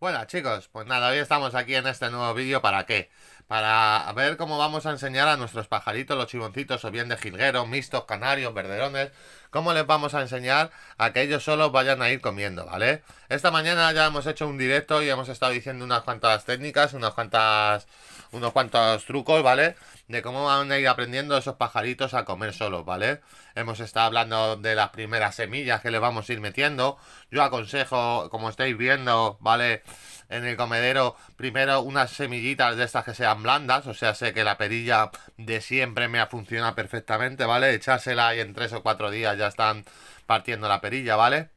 Bueno chicos, pues nada, hoy estamos aquí en este nuevo vídeo ¿para qué? Para ver cómo vamos a enseñar a nuestros pajaritos, los chivoncitos o bien de jilguero, mistos, canarios, verderones Cómo les vamos a enseñar a que ellos solos vayan a ir comiendo, ¿vale? Esta mañana ya hemos hecho un directo y hemos estado diciendo unas cuantas técnicas, unas cuantas unos cuantos trucos, ¿vale? De cómo van a ir aprendiendo esos pajaritos a comer solos, ¿vale? Hemos estado hablando de las primeras semillas que les vamos a ir metiendo. Yo aconsejo, como estáis viendo, ¿vale? En el comedero, primero unas semillitas de estas que sean blandas, o sea, sé que la perilla de siempre me ha funcionado perfectamente, ¿vale? Echársela y en tres o cuatro días ya están partiendo la perilla, ¿vale?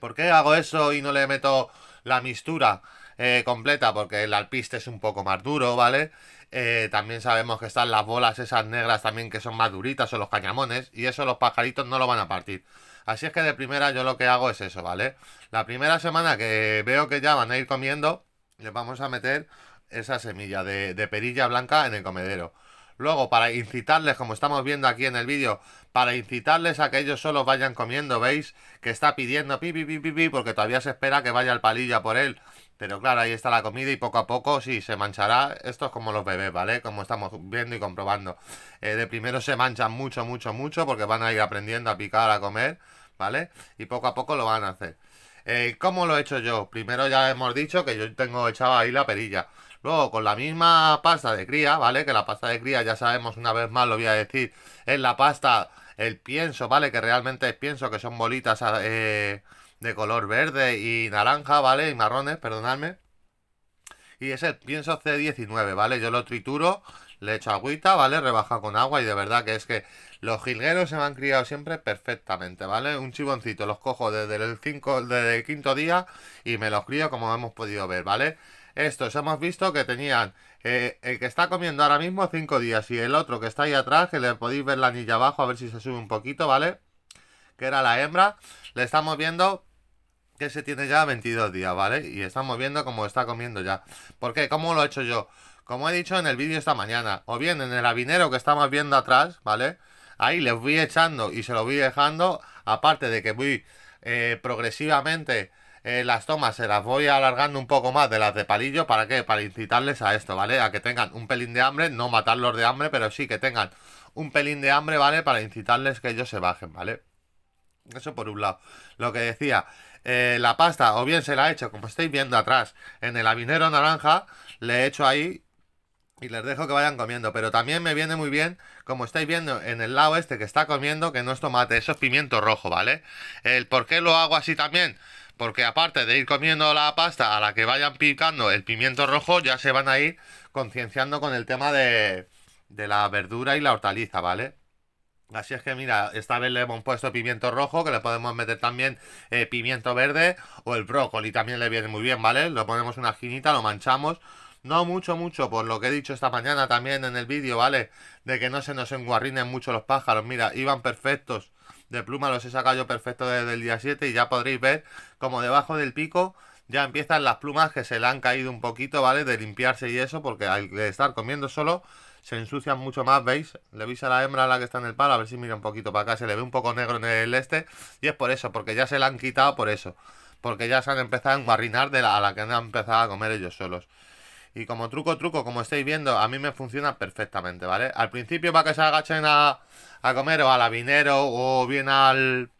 por qué hago eso y no le meto la mistura eh, completa porque el alpiste es un poco más duro, ¿vale? Eh, también sabemos que están las bolas esas negras también que son más duritas o los cañamones y eso los pajaritos no lo van a partir. Así es que de primera yo lo que hago es eso, ¿vale? La primera semana que veo que ya van a ir comiendo, les vamos a meter esa semilla de perilla blanca en el comedero. Luego, para incitarles, como estamos viendo aquí en el vídeo, para incitarles a que ellos solo vayan comiendo, ¿veis? Que está pidiendo pi, pi, pi, porque todavía se espera que vaya el palillo por él. Pero claro, ahí está la comida y poco a poco sí se manchará. Esto es como los bebés, ¿vale? Como estamos viendo y comprobando. Eh, de primero se manchan mucho, mucho, mucho porque van a ir aprendiendo a picar, a comer, ¿vale? Y poco a poco lo van a hacer. Eh, ¿Cómo lo he hecho yo? Primero ya hemos dicho que yo tengo echado ahí la perilla. Luego, con la misma pasta de cría, ¿vale? Que la pasta de cría, ya sabemos una vez más, lo voy a decir, es la pasta, el pienso, ¿vale? Que realmente es pienso, que son bolitas ah, eh, de color verde y naranja, ¿vale? Y marrones, perdonadme. Y es el pienso C19, ¿vale? Yo lo trituro le echo agüita, ¿vale? Rebaja con agua y de verdad que es que los jilgueros se me han criado siempre perfectamente, ¿vale? Un chiboncito los cojo desde el, quinto día y me los crío como hemos podido ver, ¿vale? Estos hemos visto que tenían eh, el que está comiendo ahora mismo cinco días y el otro que está ahí atrás, que le podéis ver la anilla abajo, a ver si se sube un poquito, ¿vale? Que era la hembra, le estamos viendo que se tiene ya 22 días, ¿vale? Y estamos viendo cómo está comiendo ya. ¿Por qué? ¿Cómo lo he hecho yo? como he dicho en el vídeo esta mañana, o bien en el avinero que estamos viendo atrás, ¿vale? Ahí les voy echando y se lo voy dejando, aparte de que voy eh, progresivamente eh, las tomas, se las voy alargando un poco más de las de palillo, ¿para qué? Para incitarles a esto, ¿vale? A que tengan un pelín de hambre, no matarlos de hambre, pero sí que tengan un pelín de hambre, ¿vale? Para incitarles que ellos se bajen, ¿vale? Eso por un lado. Lo que decía, eh, la pasta o bien se la he hecho, como estáis viendo atrás, en el avinero naranja, le he hecho ahí y les dejo que vayan comiendo. Pero también me viene muy bien, como estáis viendo en el lado este que está comiendo, que no es tomate, eso es pimiento rojo, ¿vale? El por qué lo hago así también. Porque aparte de ir comiendo la pasta a la que vayan picando el pimiento rojo, ya se van a ir concienciando con el tema de, de la verdura y la hortaliza, ¿vale? Así es que mira, esta vez le hemos puesto pimiento rojo, que le podemos meter también eh, pimiento verde o el brócoli también le viene muy bien, ¿vale? Lo ponemos una esquinita, lo manchamos no mucho, mucho, por lo que he dicho esta mañana también en el vídeo, ¿vale? De que no se nos enguarrinen mucho los pájaros. Mira, iban perfectos. De pluma los he sacado yo perfecto desde el día 7 y ya podréis ver como debajo del pico ya empiezan las plumas que se le han caído un poquito, ¿vale? De limpiarse y eso, porque al estar comiendo solo se ensucian mucho más, ¿veis? Le veis a la hembra la que está en el palo, a ver si mira un poquito para acá, se le ve un poco negro en el este, y es por eso, porque ya se la han quitado por eso, porque ya se han empezado a enguarrinar de a la que han empezado a comer ellos solos. Y como truco, truco, como estáis viendo, a mí me funciona perfectamente, ¿vale? Al principio para que se agachen a, comer o al avinero o bien al,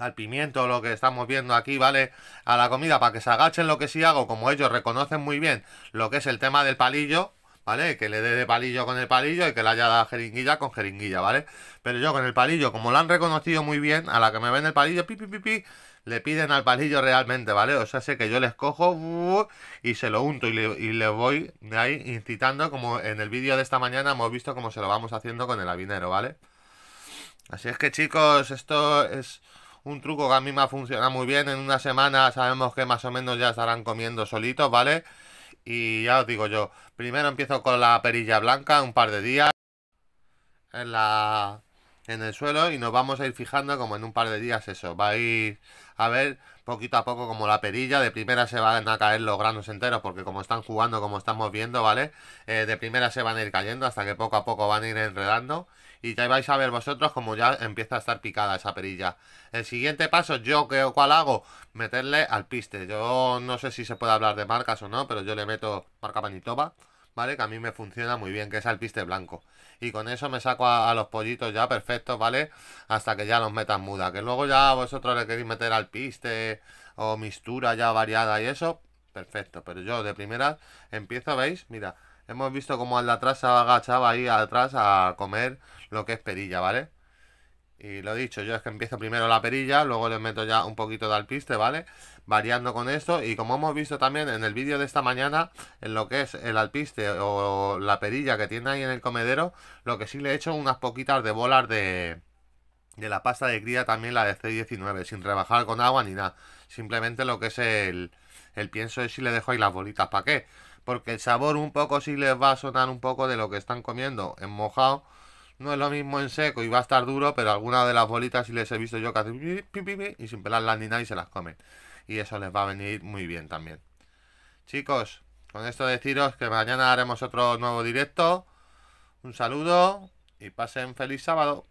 al pimiento, lo que estamos viendo aquí, ¿vale? A la comida, para que se agachen lo que sí hago, como ellos reconocen muy bien lo que es el tema del palillo, ¿vale? Que le dé de palillo con el palillo y que le haya dado jeringuilla con jeringuilla, ¿vale? Pero yo con el palillo, como lo han reconocido muy bien, a la que me ven el palillo, pi, pi, pi, pi le piden al palillo realmente, ¿vale? O sea, sé que yo les cojo uh, y se lo unto y le, voy le voy ahí incitando, como en el vídeo de esta mañana hemos visto cómo se lo vamos haciendo con el habinero, ¿vale? Así es que chicos, esto es un truco que a mí me ha funcionado muy bien. En una semana sabemos que más o menos ya estarán comiendo solitos, ¿vale? Y ya os digo yo, primero empiezo con la perilla blanca un par de días. En la en el suelo y nos vamos a ir fijando como en un par de días eso. Va a ir a ver poquito a poco como la perilla. De primera se van a caer los granos enteros porque como están jugando, como estamos viendo, ¿vale? Eh, de primera se van a ir cayendo hasta que poco a poco van a ir enredando. Y ya vais a ver vosotros como ya empieza a estar picada esa perilla. El siguiente paso, yo creo cuál hago, meterle al piste. Yo no sé si se puede hablar de marcas o no, pero yo le meto marca Manitoba. ¿vale? Que a mí me funciona muy bien, que es alpiste piste blanco. Y con eso me saco a, los pollitos ya perfectos, ¿vale? Hasta que ya los metas muda. Que luego ya vosotros le queréis meter al piste o mistura ya variada y eso. Perfecto, pero yo de primera empiezo, ¿veis? Mira, hemos visto cómo al de atrás se agachaba ahí atrás a comer lo que es perilla, ¿vale? Y lo dicho, yo es que empiezo primero la perilla, luego le meto ya un poquito de alpiste, ¿vale? Variando con esto y como hemos visto también en el vídeo de esta mañana, en lo que es el alpiste o la perilla que tiene ahí en el comedero, lo que sí le he hecho unas poquitas de bolas de, de la pasta de cría también la de C19, sin rebajar con agua ni nada. Simplemente lo que es el, el pienso es si le dejo ahí las bolitas, ¿para qué? Porque el sabor un poco sí les va a sonar un poco de lo que están comiendo en mojado no es lo mismo en seco y va a estar duro, pero alguna de las bolitas si les he visto yo que hacen y sin pelar ni nina y se las comen. Y eso les va a venir muy bien también. Chicos, con esto deciros que mañana haremos otro nuevo directo. Un saludo y pasen feliz sábado.